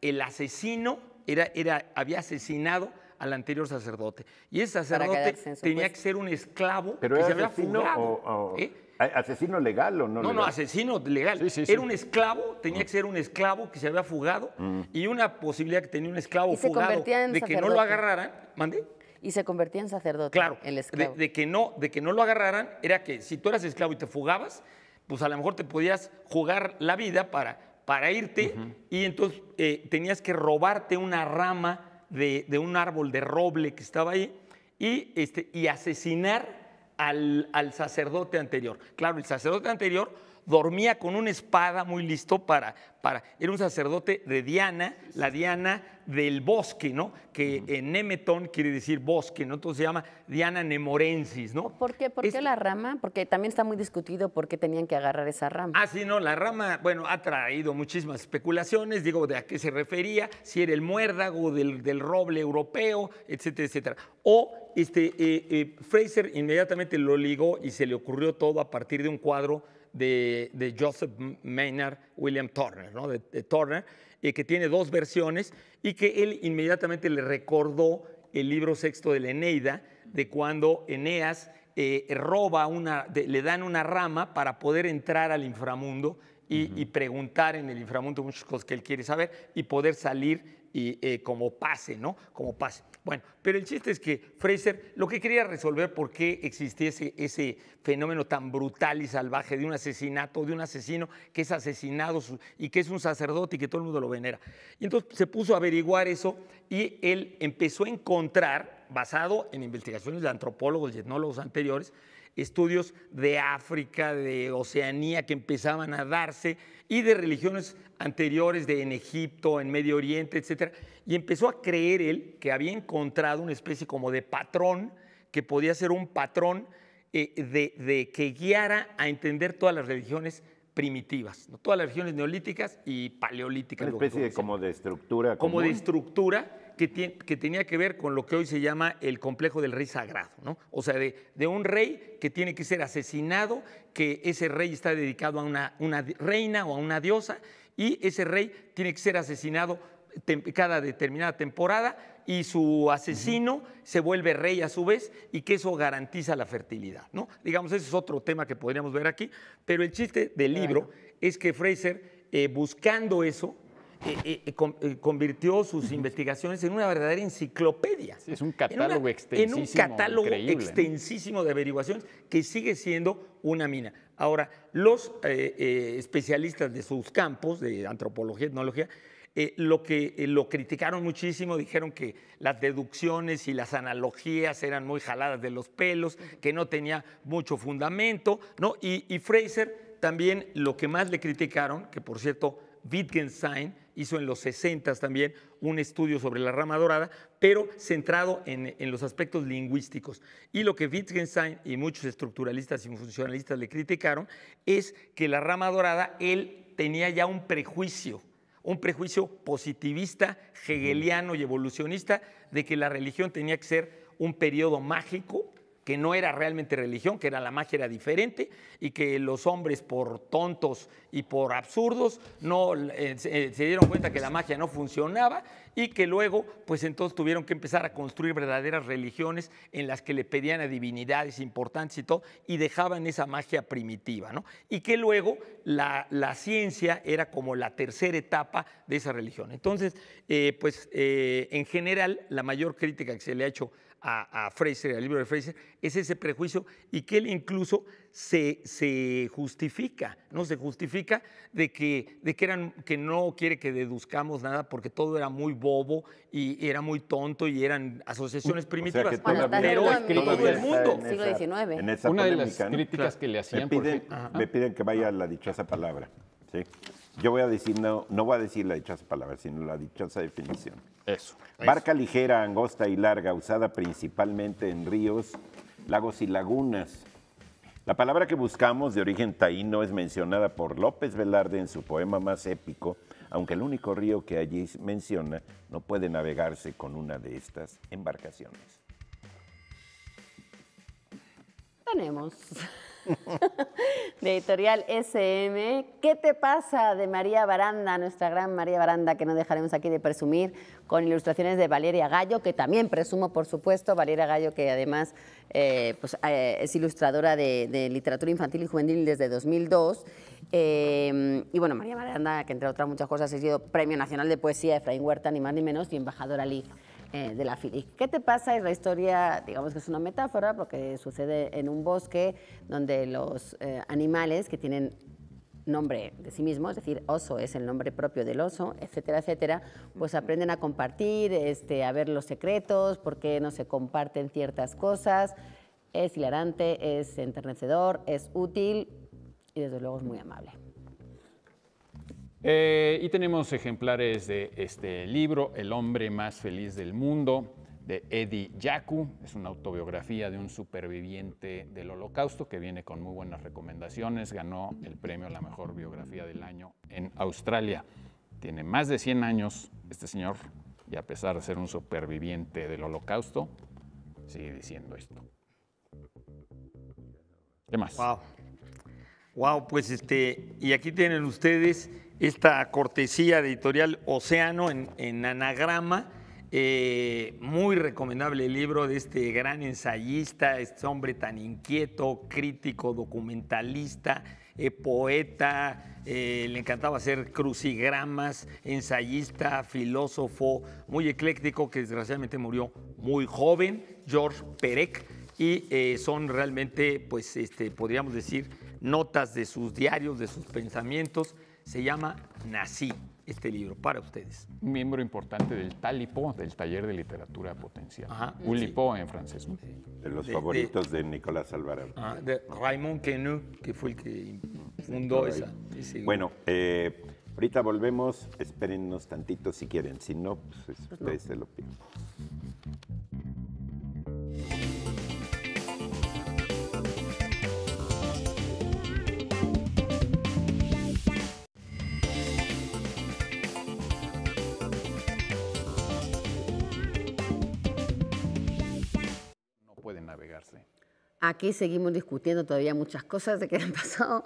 el asesino, era, era, había asesinado al anterior sacerdote. Y ese sacerdote tenía que ser un esclavo que se había fugado. ¿Asesino legal o no? No, no, asesino legal. Era un esclavo, tenía que ser un esclavo que se había fugado y una posibilidad que tenía un esclavo fugado de que no lo agarraran. ¿Mandé? Y se convertía en sacerdote. Claro. El esclavo. que no, de que no lo agarraran, era que si tú eras esclavo y te fugabas, pues a lo mejor te podías jugar la vida para para irte y entonces eh, tenías que robarte una rama de, de, un árbol de roble que estaba ahí y, este, y asesinar al sacerdote anterior. Claro, el sacerdote anterior dormía con una espada muy listo para, para, era un sacerdote de Diana, la Diana del bosque, ¿no? Que en Nemetón quiere decir bosque, ¿no? Entonces se llama Diana Nemorensis, ¿no? ¿Por qué? ¿Por qué la rama? Porque también está muy discutido por qué tenían que agarrar esa rama. Ah, sí, no, la rama, bueno, ha traído muchísimas especulaciones, digo, de a qué se refería, si era el muérdago del, del roble europeo, etcétera, etcétera. O este, eh, eh, Fraser inmediatamente lo ligó y se le ocurrió todo a partir de un cuadro de, Joseph Maynard William Turner, de, Turner, eh, que tiene dos versiones y que él inmediatamente le recordó el libro sexto de la Eneida, de cuando Eneas eh, roba una, le dan una rama para poder entrar al inframundo y, preguntar en el inframundo muchas cosas que él quiere saber y poder salir y, eh, como pase, ¿no? Como pase. Bueno, pero el chiste es que Fraser lo que quería resolver por qué existiese ese, ese, fenómeno tan brutal y salvaje de un asesinato, de un asesino que es asesinado y que es un sacerdote y que todo el mundo lo venera. Y entonces se puso a averiguar eso y él empezó a encontrar, basado en investigaciones de antropólogos y etnólogos anteriores, estudios de África, de Oceanía que empezaban a darse y de religiones anteriores de en Egipto, en Medio Oriente, etc. Y empezó a creer él que había encontrado una especie como de patrón, que podía ser un patrón eh, de, que guiara a entender todas las religiones primitivas, todas las religiones neolíticas y paleolíticas. Una especie como de estructura. Como de estructura que, que, tenía que ver con lo que hoy se llama el complejo del rey sagrado, ¿no? O sea, de, un rey que tiene que ser asesinado, que ese rey está dedicado a una, una reina o a una diosa, y ese rey tiene que ser asesinado cada determinada temporada y su asesino se vuelve rey a su vez y que eso garantiza la fertilidad, ¿no? Digamos, ese es otro tema que podríamos ver aquí, pero el chiste del libro es que Fraser, eh, buscando eso, convirtió sus investigaciones en una verdadera enciclopedia. es un catálogo extensísimo. En un catálogo extensísimo de averiguaciones que sigue siendo una mina. Ahora, los eh, eh, especialistas de sus campos, de antropología, y etnología, eh, lo que lo criticaron muchísimo, dijeron que las deducciones y las analogías eran muy jaladas de los pelos, que no tenía mucho fundamento, ¿no? y Fraser también lo que más le criticaron, que por cierto, Wittgenstein, hizo en los 60 también un estudio sobre la rama dorada, pero centrado en, los aspectos lingüísticos. Y lo que Wittgenstein y muchos estructuralistas y funcionalistas le criticaron es que la rama dorada, él tenía ya un prejuicio, un prejuicio positivista, hegeliano y evolucionista de que la religión tenía que ser un periodo mágico que no era realmente religión, que era la magia era diferente y que los hombres por tontos y por absurdos no eh, eh, se, dieron cuenta que la magia no funcionaba y que luego pues entonces tuvieron que empezar a construir verdaderas religiones en las que le pedían a divinidades importantes y todo y dejaban esa magia primitiva, ¿no? Y que luego la, la ciencia era como la tercera etapa de esa religión. Entonces, eh, pues en general la mayor crítica que se le ha hecho a, Fraser, al libro de Fraser, es ese prejuicio y que él incluso se, se justifica, ¿no? Se justifica de que, de que, eran, que no quiere que deduzcamos nada porque todo era muy bobo y era muy tonto y eran asociaciones primitivas. O el mundo. En siglo XIX. Una de las críticas que le hacían. Me piden, que vaya la dichosa palabra. ¿sí? Yo voy a decir, no, no voy a decir la dichosa palabra, sino la dichosa definición. Eso. Barca ligera, angosta y larga, usada principalmente en ríos, lagos y lagunas. La palabra que buscamos, de origen taíno, es mencionada por López Velarde en su poema más épico, aunque el único río que allí menciona no puede navegarse con una de estas embarcaciones. Tenemos. de Editorial SM. ¿Qué te pasa de María Baranda, nuestra gran María Baranda, que no dejaremos aquí de presumir, con ilustraciones de Valeria Gallo, que también presumo, por supuesto, Valeria Gallo, que además eh, pues, eh, es ilustradora de, literatura infantil y juvenil desde 2002. Eh, y bueno, María Baranda, que entre otras muchas cosas ha sido Premio Nacional de Poesía de Efraín Huerta, ni más ni menos, y embajadora eh, de la fili ¿Qué te pasa? Es la historia, digamos que es una metáfora, porque sucede en un bosque donde los eh, animales que tienen nombre de sí mismo, es decir, oso es el nombre propio del oso, etcétera, etcétera, pues aprenden a compartir, este, a ver los secretos, por qué no se comparten ciertas cosas. Es hilarante, es enternecedor, es útil y desde luego es muy amable. Eh, y tenemos ejemplares de este libro, El hombre más feliz del mundo, de Eddie Yaku. Es una autobiografía de un superviviente del holocausto que viene con muy buenas recomendaciones. Ganó el premio a la mejor biografía del año en Australia. Tiene más de 100 años este señor y a pesar de ser un superviviente del holocausto, sigue diciendo esto. ¿Qué más? Wow. Wow, pues este, y aquí tienen ustedes esta cortesía de editorial Océano en, en anagrama. Eh, muy recomendable el libro de este gran ensayista, este hombre tan inquieto, crítico, documentalista, eh, poeta, eh, le encantaba hacer crucigramas, ensayista, filósofo, muy ecléctico, que desgraciadamente murió muy joven, George Perec, y son realmente, pues, este, podríamos decir, notas de sus diarios, de sus pensamientos se llama Nací, este libro, para ustedes. Un miembro importante del Talipo, del Taller de Literatura Potencial. Ajá, Ulipo en francés. De los favoritos de, Nicolás Alvarado. Ah, de Raymond Queneau, que fue el que fundó esa. bueno, eh, ahorita volvemos. Espérennos tantito si quieren. Si no, pues, pues ustedes se lo piden. Aquí seguimos discutiendo todavía muchas cosas de que han pasado.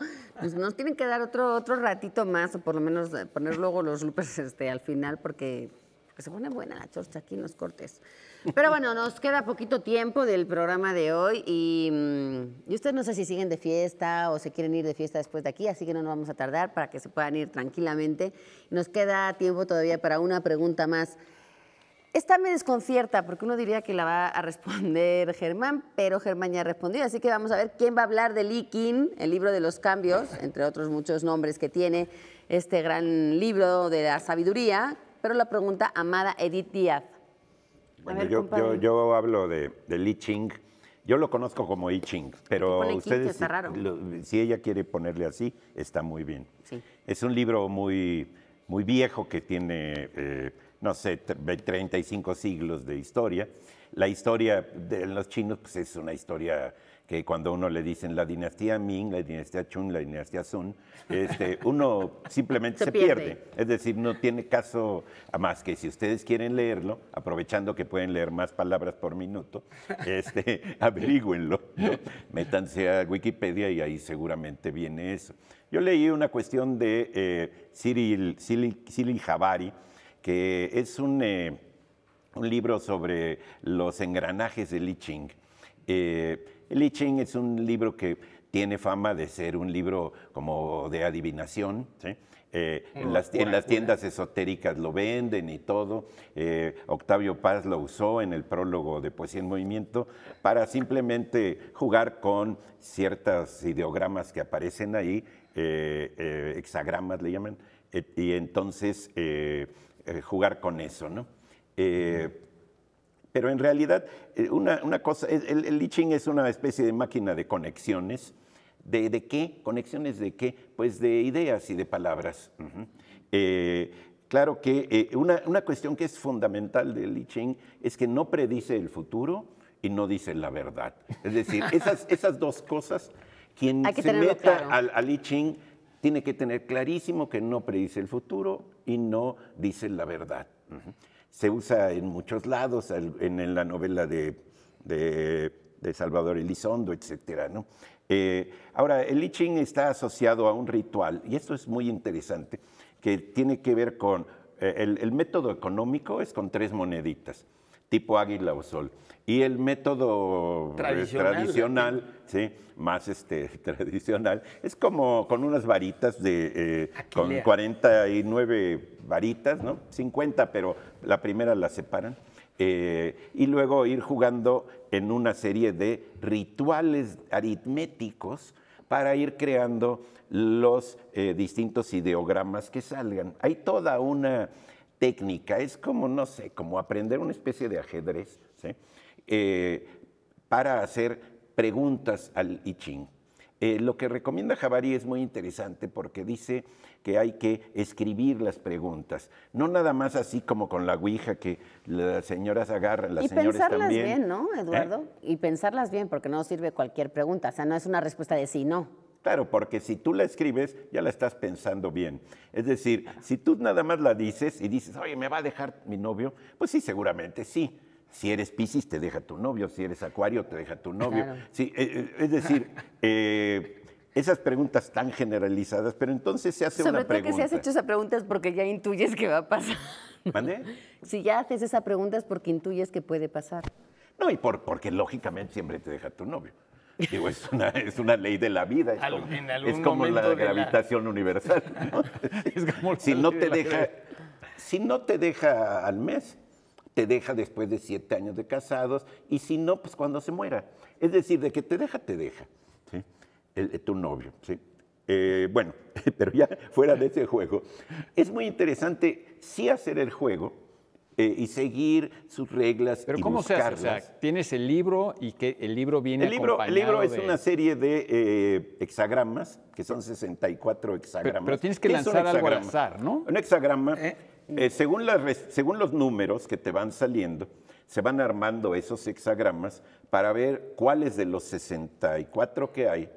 Nos, tienen que dar otro, otro ratito más, o por lo menos eh, poner luego los loopers este, al final, porque, se pone buena la chorcha aquí en los cortes. Pero bueno, nos queda poquito tiempo del programa de hoy y, mm, y ustedes no sé si siguen de fiesta o se quieren ir de fiesta después de aquí, así que no nos vamos a tardar para que se puedan ir tranquilamente. Nos queda tiempo todavía para una pregunta más. Esta me desconcierta porque uno diría que la va a responder Germán, pero Germán ya respondido así que vamos a ver quién va a hablar de Likin, el libro de los cambios, entre otros muchos nombres que tiene este gran libro de la sabiduría, pero la pregunta amada Edith Díaz. Bueno, yo, hablo de, Li Ching. Yo lo conozco como I Ching, pero ustedes, si, si, ella quiere ponerle así, está muy bien. Es un libro muy, muy viejo que tiene eh, no sé, 35 siglos de historia. La historia de los chinos pues, es una historia que cuando uno le dicen la dinastía Ming, la dinastía Chun, la dinastía Sun, este, uno simplemente se, pierde. Es decir, no tiene caso, a más que si ustedes quieren leerlo, aprovechando que pueden leer más palabras por minuto, este, averígüenlo, métanse a Wikipedia y ahí seguramente viene eso. Yo leí una cuestión de eh, Cyril, que es eh, un, libro sobre los engranajes de Li Ching. Eh, Li Ching es un libro que tiene fama de ser un libro como de adivinación, eh, en, mm, las, en, las, tiendas esotéricas lo venden y todo. Eh, Octavio Paz lo usó en el prólogo de Poesía en Movimiento para simplemente jugar con ciertos ideogramas que aparecen ahí, hexagramas le llaman, y entonces eh, jugar con eso, ¿no? Eh, pero en realidad, eh, una, cosa, el, es una especie de máquina de conexiones. ¿De, qué? ¿Conexiones de qué? Pues de ideas y de palabras. claro que una, cuestión que es fundamental del liching es que no predice el futuro y no dice la verdad. Es decir, esas, dos cosas, quien se meta al, al liching tiene que tener clarísimo que no predice el futuro y no dice la verdad. Se usa en muchos lados, en, la novela de, Salvador Elizondo, etc. Eh, ahora, el I Ching está asociado a un ritual, y esto es muy interesante, que tiene que ver con eh, el método económico, es con tres moneditas tipo águila o sol. Y el método eh, tradicional, sí, más este, tradicional, es como con unas varitas de, eh, con 49 varitas, ¿no? 50, pero la primera la separan. Eh, y luego ir jugando en una serie de rituales aritméticos para ir creando los distintos ideogramas que salgan. Hay toda una técnica, es como, no sé, como aprender una especie de ajedrez eh, para hacer preguntas al I Ching. Eh, lo que recomienda Javari es muy interesante porque dice que hay que escribir las preguntas, no nada más así como con la Ouija que las señoras agarran, las y pensarlas bien, ¿no, Eduardo? ¿Eh? Y pensarlas bien porque no sirve cualquier pregunta, o sea, no es una respuesta de sí, no. Claro, porque si tú la escribes, ya la estás pensando bien. Es decir, si tú nada más la dices y dices, oye, ¿me va a dejar mi novio? Pues sí, seguramente sí. Si eres Pisces, te deja tu novio. Si eres Acuario, te deja tu novio. Sí, eh, eh, es decir, eh, esas preguntas tan generalizadas, pero entonces se hace una pregunta. Sobre que si has hecho esa pregunta es porque ya intuyes que va a pasar. ¿Mande? Si ya haces esa pregunta es porque intuyes que puede pasar. No, y porque lógicamente siempre te deja tu novio. Digo, es una, es una ley de la vida. Es como, la gravitación universal. si no te deja, si no te deja al mes, te deja después de siete años de casados, y si no, pues cuando se muera. Es decir, de que te deja, te deja. Eh, tu novio, eh, bueno, pero ya fuera de ese juego, es muy interesante sí hacer el juego, eh, y seguir sus reglas. Pero ¿cómo se hace? tienes el libro y que el libro viene el libro, El libro es una serie de eh, hexagramas, que son 64 hexagramas. Pero, tienes que lanzar algo al azar, ¿no? Un hexagrama, eh, según, según los números que te van saliendo, se van armando esos hexagramas para ver cuáles de los 64 que hay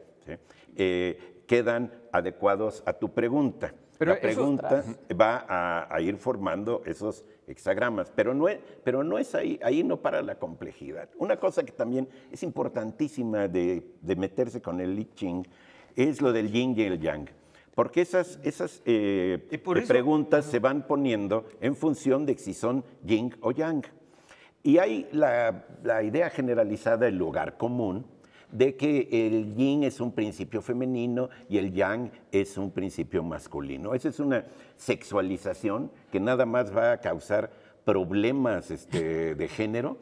quedan adecuados a tu pregunta la pregunta va a, ir formando esos hexagramas, pero no, es, pero no es ahí, ahí no para la complejidad. Una cosa que también es importantísima de, meterse con el I Ching es lo del yin y el yang, porque esas, esas eh, eh, preguntas se van poniendo en función de si son yin o yang. Y hay la, la idea generalizada del lugar común, de que el yin es un principio femenino y el yang es un principio masculino. Esa es una sexualización que nada más va a causar problemas este, de género.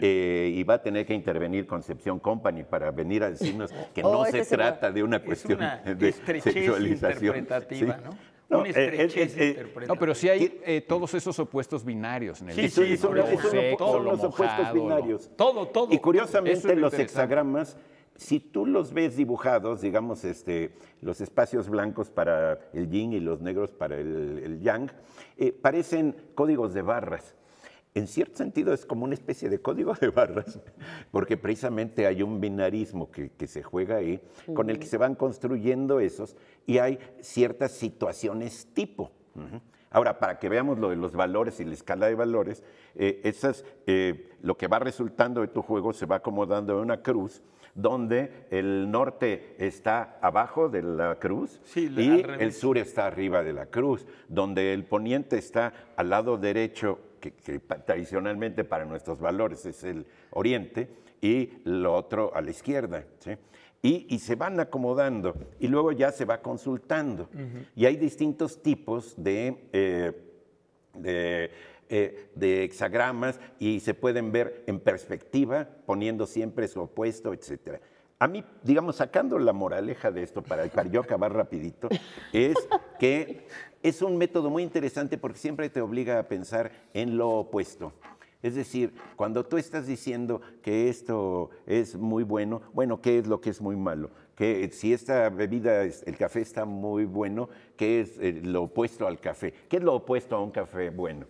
Eh, y va a tener que intervenir Concepción Company para venir a decirnos que oh, no se trata de una cuestión de sexualización. Interpretativa, ¿no? No, eh, eh, eh, no, pero sí hay todos esos opuestos binarios. En el sí, sí, son, todos los opuestos binarios. todo, todo. Y curiosamente los hexagramas, si tú los ves dibujados, digamos, este, los espacios blancos para el yin y los negros para el yang, parecen códigos de barras en cierto sentido es como una especie de código de barras, porque precisamente hay un binarismo que, se juega ahí, con el que se van construyendo esos, y hay ciertas situaciones tipo. Ahora, para que veamos lo de los valores y la escala de valores, eh, esas, eh, lo que va resultando de tu juego se va acomodando en una cruz donde el norte está abajo de la cruz y el sur está arriba de la cruz, donde el poniente está al lado derecho que, tradicionalmente para nuestros valores es el oriente, y lo otro a la izquierda. Y, se van acomodando y luego ya se va consultando. Y hay distintos tipos de, eh, eh, de, hexagramas y se pueden ver en perspectiva poniendo siempre su opuesto, etcétera. A mí, digamos, sacando la moraleja de esto, para, yo acabar rapidito, es que es un método muy interesante porque siempre te obliga a pensar en lo opuesto. Es decir, cuando tú estás diciendo que esto es muy bueno, bueno, ¿qué es lo que es muy malo? Que si esta bebida, el café está muy bueno, ¿qué es eh, lo opuesto al café? ¿Qué es lo opuesto a un café bueno?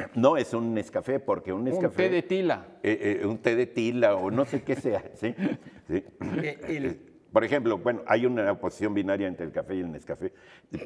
No, es un Nescafé, porque un Nescafé... Un té de tila. Eh, eh, un té de tila o no sé qué sea, ¿sí? Eh, por ejemplo, bueno, hay una oposición binaria entre el café y el Nescafé,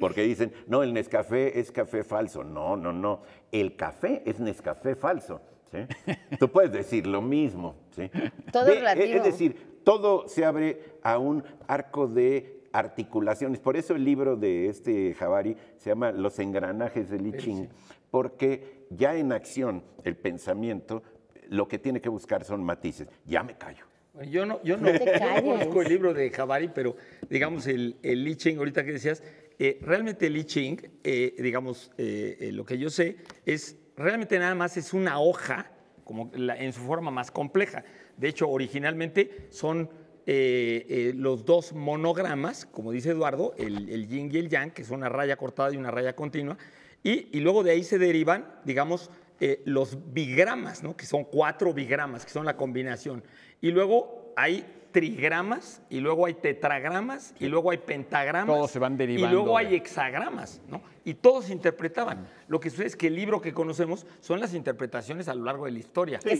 porque dicen, no, el Nescafé es café falso. No, no, no. El café es Nescafé falso. Tú puedes decir lo mismo. ¿sí? Todo Es decir, todo se abre a un arco de articulaciones. Por eso el libro de este Javari se llama Los engranajes del I porque ya en acción el pensamiento, lo que tiene que buscar son matices. Ya me callo. Yo no, yo no, el libro de Jabari, pero digamos el, el I Ching, ahorita que decías, eh, realmente el I Ching, eh, digamos, eh, lo que yo sé es, realmente nada más es una hoja, como en su forma más compleja. De hecho, originalmente son los dos monogramas, como dice Eduardo, el, el yin y el yang, que es una raya cortada y una raya continua, y, luego de ahí se derivan, digamos, eh, los bigramas, ¿no? que son cuatro bigramas, que son la combinación. Y luego hay trigramas, y luego hay tetragramas, y luego hay pentagramas. Todos se van derivando. Y luego hay hexagramas, ¿no? y todos interpretaban. Lo que sucede es que el libro que conocemos son las interpretaciones a lo largo de la historia. que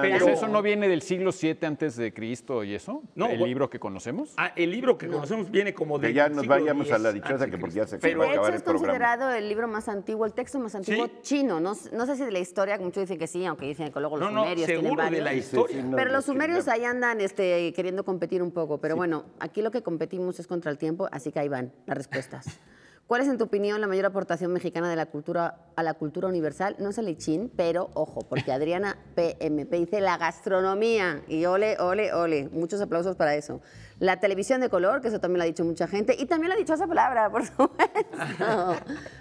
Pero eso no viene del siglo VII antes de Cristo y eso. el libro que conocemos. Ah, el libro que conocemos viene como de. ya nos vayamos a la dichosa que porque ya se Pero va hecho, es considerado el libro más antiguo, el texto más antiguo chino. No, sé si de la historia, muchos dicen que sí, aunque dicen que luego los no, sumerios. No, seguro de la historia. pero los sumerios ahí andan este, queriendo competir un poco. Pero bueno, aquí lo que competimos es contra el tiempo, así que ahí van las respuestas. ¿Cuál es, en tu opinión, la mayor aportación mexicana de la cultura a la cultura universal? No es el lechín, pero ojo, porque Adriana PMP dice la gastronomía. Y ole, ole, ole. Muchos aplausos para eso. La televisión de color, que eso también lo ha dicho mucha gente. Y también lo ha dicho esa palabra, por supuesto.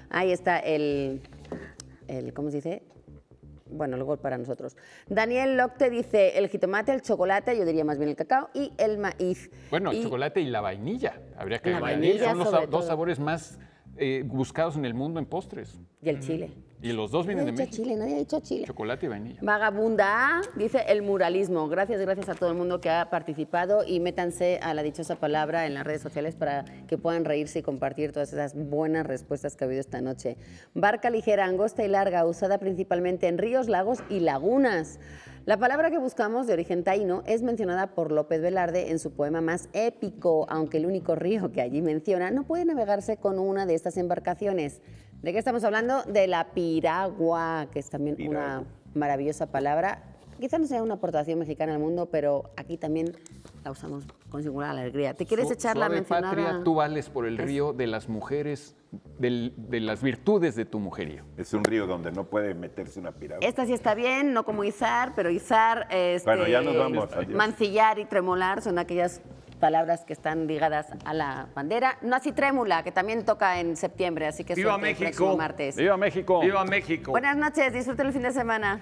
Ahí está el, el. ¿Cómo se dice? bueno, luego para nosotros. Daniel Locte dice el jitomate, el chocolate, yo diría más bien el cacao y el maíz. Bueno, el chocolate y la vainilla. Habría que la vainilla, son los, dos sabores más eh, buscados en el mundo en postres. Y el chile. Y los dos vienen de México. Chile, nadie ha dicho Chile. Chocolate y vainilla. Vagabunda, dice el muralismo. Gracias, gracias a todo el mundo que ha participado y métanse a la dichosa palabra en las redes sociales para que puedan reírse y compartir todas esas buenas respuestas que ha habido esta noche. Barca ligera, angosta y larga, usada principalmente en ríos, lagos y lagunas. La palabra que buscamos de origen taíno es mencionada por López Velarde en su poema más épico, aunque el único río que allí menciona no puede navegarse con una de estas embarcaciones. ¿De qué estamos hablando? De la piragua, que es también una maravillosa palabra. Quizá no sea una aportación mexicana al mundo, pero aquí también la usamos con singular alegría. ¿Te quieres echar la mencionada? patria, tú vales por el río de las mujeres de las virtudes de tu mujerío. Es un río donde no puede meterse una pirámide. Esta sí está bien, no como izar, pero izar, este, mancillar y tremolar son aquellas palabras que están ligadas a la bandera. No así trémula, que también toca en septiembre, así que es México! martes. ¡Viva México! ¡Viva México! Buenas noches, disfruten el fin de semana.